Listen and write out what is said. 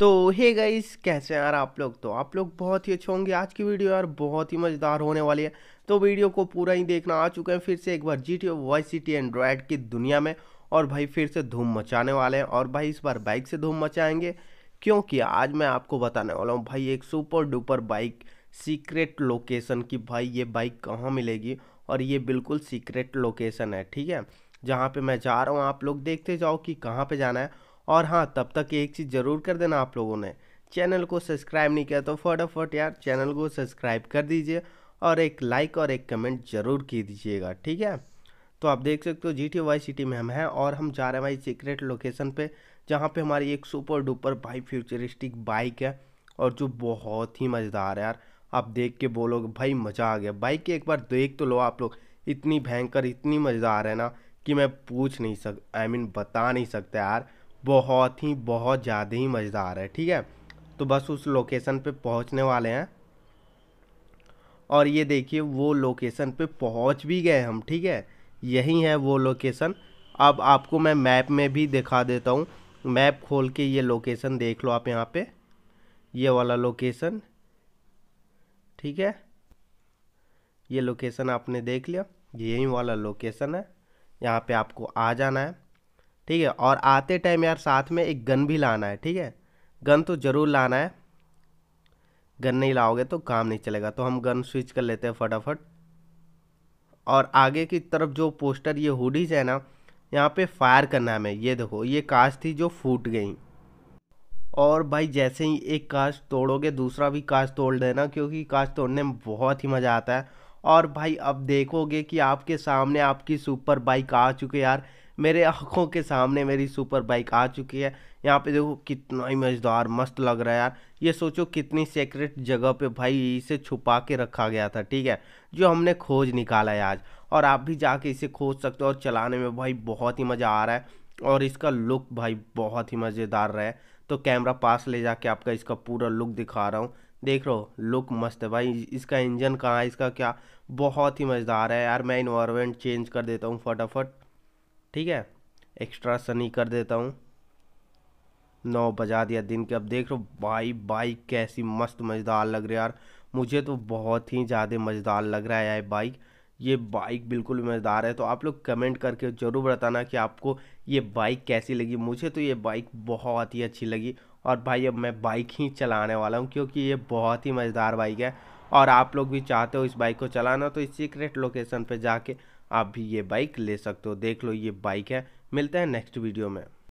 तो hey guys कैसे यार आप लोग तो आप लोग बहुत ही अच्छे होंगे आज की वीडियो यार बहुत ही मज़ेदार होने वाली है तो वीडियो को पूरा ही देखना आ चुके हैं फिर से एक बार G T Y C T Android की दुनिया में और भाई फिर से धूम मचाने वाले हैं और भाई इस बार बाइक से धूम मचाएंगे क्योंकि आज मैं आपको बताने वाला हूँ भाई एक super duper bike secret location की भाई ये बाइक कहाँ मिलेगी और ये बिल्कुल सीक्रेट लोकेशन है ठीक है जहाँ पे मैं जा रहा हूँ आप लोग देखते जाओ कि कहाँ पे जाना है और हाँ तब तक एक चीज़ ज़रूर कर देना आप लोगों ने चैनल को सब्सक्राइब नहीं किया तो फटाफट यार चैनल को सब्सक्राइब कर दीजिए और एक लाइक और एक कमेंट ज़रूर की दीजिएगा ठीक है तो आप देख सकते हो जी टी वाई सिटी में हम हैं और हम जा रहे हैं भाई सीक्रेट लोकेशन पे जहाँ पे हमारी एक सुपर डुपर भाई फ्यूचरिस्टिक बाइक है और जो बहुत ही मज़ेदार है यार आप देख के बोलोगे भाई मज़ा आ गया बाइक एक बार देख तो लो आप लोग इतनी भयंकर इतनी मज़ेदार है ना कि मैं पूछ नहीं सक आई I मीन mean, बता नहीं सकता यार बहुत ही बहुत ज़्यादा ही मज़ेदार है ठीक है तो बस उस लोकेशन पे पहुंचने वाले हैं और ये देखिए वो लोकेशन पे पहुंच भी गए हम ठीक है यही है वो लोकेशन अब आपको मैं मैप में भी दिखा देता हूँ मैप खोल के ये लोकेशन देख लो आप यहाँ पे ये वाला लोकेशन ठीक है ये लोकेशन आपने देख लिया यही वाला लोकेशन है यहाँ पे आपको आ जाना है ठीक है और आते टाइम यार साथ में एक गन भी लाना है ठीक है गन तो ज़रूर लाना है गन नहीं लाओगे तो काम नहीं चलेगा तो हम गन स्विच कर लेते हैं फटाफट और आगे की तरफ जो पोस्टर ये हुडीज है ना यहाँ पे फायर करना है हमें ये देखो ये काश थी जो फूट गई और भाई जैसे ही एक काश तोड़ोगे दूसरा भी काश तोड़ देना क्योंकि काश तोड़ने में बहुत ही मज़ा आता है और भाई अब देखोगे कि आपके सामने आपकी सुपर बाइक आ चुके यार मेरे आँखों के सामने मेरी सुपर बाइक आ चुकी है यहाँ पे देखो कितना ही मज़ेदार मस्त लग रहा है यार ये सोचो कितनी सेक्रेट जगह पे भाई इसे छुपा के रखा गया था ठीक है जो हमने खोज निकाला है आज और आप भी जाके इसे खोज सकते हो और चलाने में भाई बहुत ही मज़ा आ रहा है और इसका लुक भाई बहुत ही मज़ेदार रहा है तो कैमरा पास ले जाके आपका इसका पूरा लुक दिखा रहा हूँ देख लो लुक मस्त है भाई इसका इंजन कहाँ है इसका क्या बहुत ही मज़ेदार है यार मैं इन्वायरमेंट चेंज कर देता हूँ फटाफट ठीक है एक्स्ट्रा सनी कर देता हूँ नौ बजा दिया दिन के अब देख लो भाई बाइक कैसी मस्त मज़ेदार लग रही है यार मुझे तो बहुत ही ज़्यादा मज़ेदार लग रहा है यार बाइक ये बाइक बिल्कुल मज़ेदार है तो आप लोग कमेंट करके ज़रूर बताना कि आपको ये बाइक कैसी लगी मुझे तो ये बाइक बहुत ही अच्छी लगी और भाई अब मैं बाइक ही चलाने वाला हूँ क्योंकि ये बहुत ही मज़ेदार बाइक है और आप लोग भी चाहते हो इस बाइक को चलाना तो इस सीक्रेट लोकेशन पर जाके आप भी ये बाइक ले सकते हो देख लो ये बाइक है मिलते हैं नेक्स्ट वीडियो में